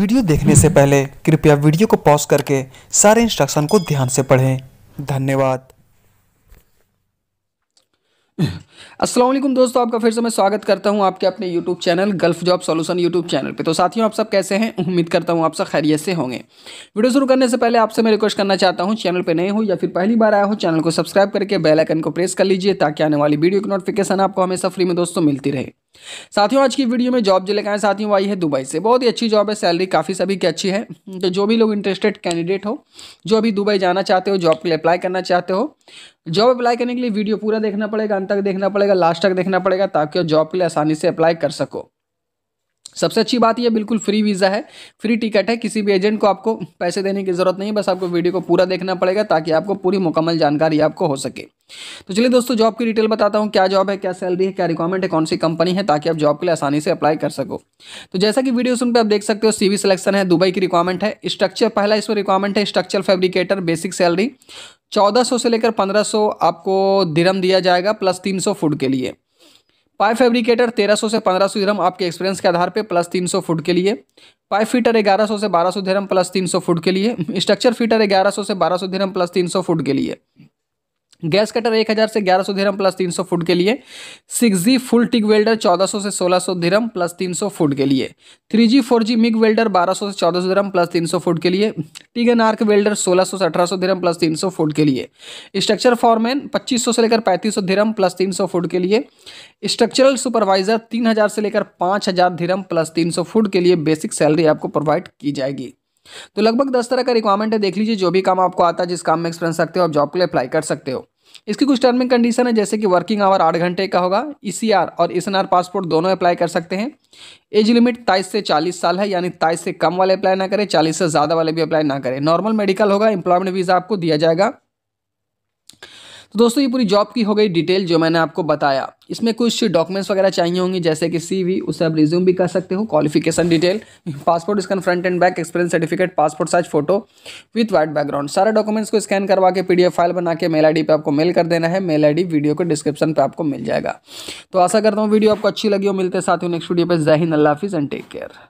video देखने से पहले कृपया वीडियो को पॉज करके सारे इंस्ट्रक्शन को ध्यान से पढ़ें धन्यवाद असलम दोस्तों आपका फिर से मैं स्वागत करता हूं आपके अपने YouTube channel Gulf job solution YouTube channel पे तो साथियों आप सब कैसे हैं उम्मीद करता हूं आप सब खैरियत से होंगे वीडियो शुरू करने से पहले आपसे मैं रिक्वेस्ट करना चाहता हूं चैनल पे नए हो या फिर पहली बार आया हो चैनल को सब्सक्राइब करके बेलाइकन को प्रेस कर लीजिए ताकि आने वाली वीडियो की नोटिफिकेशन आपको हमेशा फ्री में दोस्तों मिलती रहे साथियों आज की वीडियो में जॉब जो लेकर साथियों आई है दुबई से बहुत ही अच्छी जॉब है सैलरी काफ़ी सभी की अच्छी है तो जो भी लोग इंटरेस्टेड कैंडिडेट हो जो अभी दुबई जाना चाहते हो जॉब के लिए अप्लाई करना चाहते हो जॉब अप्लाई करने के लिए वीडियो पूरा देखना पड़ेगा अंत तक देखना पड़ेगा लास्ट तक देखना पड़ेगा ताकि जॉब के लिए आसानी से अप्लाई कर सको सबसे अच्छी बात यह बिल्कुल फ्री वीज़ा है फ्री टिकट है किसी भी एजेंट को आपको पैसे देने की ज़रूरत नहीं है बस आपको वीडियो को पूरा देखना पड़ेगा ताकि आपको पूरी मुकम्मल जानकारी आपको हो सके तो चलिए दोस्तों जॉब की डिटेल बताता हूँ क्या जॉब है क्या सैलरी है क्या रिक्वायरमेंट है कौन सी कंपनी है ताकि आप जॉब के लिए आसानी से अप्लाई कर सको तो जैसा कि वीडियो सुन पर आप देख सकते हो सीवी सिलेक्शन है दुबई की रिक्वायरमेंट है स्ट्रक्चर पहला इसमें रिक्वायरमेंट है स्ट्रक्चर फैब्रिकेटर बेसिक सैलरी चौदह से लेकर पंद्रह आपको धीरम दिया जाएगा प्लस तीन फुट के लिए पाइप फैब्रिकेटर तेरह से पंद्रह सौ आपके एक्सपीरियंस के आधार पे प्लस तीन फुट के लिए पाइप फीटर ग्यारह से बारह सौ प्लस तीन फुट के लिए स्ट्रक्चर फीटर ग्यारह से बारह सौ प्लस तीन फुट के लिए गैस कटर एक हज़ार से ग्यारह सौ धीरम प्लस तीन सौ फुट के लिए six G full TIG welder चौदह सौ से सोलह सौ धीरम प्लस तीन सौ फुट के लिए three G four G MIG welder बारह सौ से चौदह सौ धीरम प्लस तीन सौ फुट के लिए एन आर्क वेल्डर सोलह सौ से अठारह सौ धीरम प्लस तीन सौ फुट के लिए स्ट्रक्चर फॉरमैन पच्चीस सौ से लेकर पैंतीस सौ धीरम प्लस तीन सौ फुट के लिए स्ट्रक्चरल सुपरवाइजर तीन हज़ार से लेकर पाँच हज़ार धीरम प्लस तीन सौ फुट के लिए बेसिक सैलरी आपको प्रोवाइड की जाएगी तो लगभग दस तरह का रिक्वायरमेंट है देख लीजिए जो भी काम आपको आता है जिस काम में एक्सपीरियंस रखते हो आप जॉब के लिए अप्लाई कर सकते हो इसकी कुछ टर्मिंग कंडीशन है जैसे कि वर्किंग आवर आठ घंटे का होगा ई e और एस पासपोर्ट दोनों अप्लाई कर सकते हैं एज लिमिट तेईस से चालीस साल है यानी तेईस से कम वाले अप्लाई ना करें चालीस से ज़्यादा वाले भी अप्लाई ना करें नॉर्मल मेडिकल होगा एम्प्लॉयमेंट वीज़ा आपको दिया जाएगा तो दोस्तों ये पूरी जॉब की हो गई डिटेल जो मैंने आपको बताया इसमें कुछ डॉक्यूमेंट्स वगैरह चाहिए होंगे जैसे कि सीवी उसे आप रिज्यूम भी कर सकते हो qualification detail passport scan front and back experience certificate passport size photo with white background सारे डॉक्यूमेंट्स को स्कैन करवा के पी फाइल बना के मेल आई पे आपको मेल कर देना है मेल आई वीडियो के डिस्क्रिप्शन पर आपको मिल जाएगा तो आशा करता हूँ वीडियो आपको अच्छी लगी हो मिलते साथ ही नेक्स्ट वीडियो पर जय अल्लाफिज एंड टेक केयर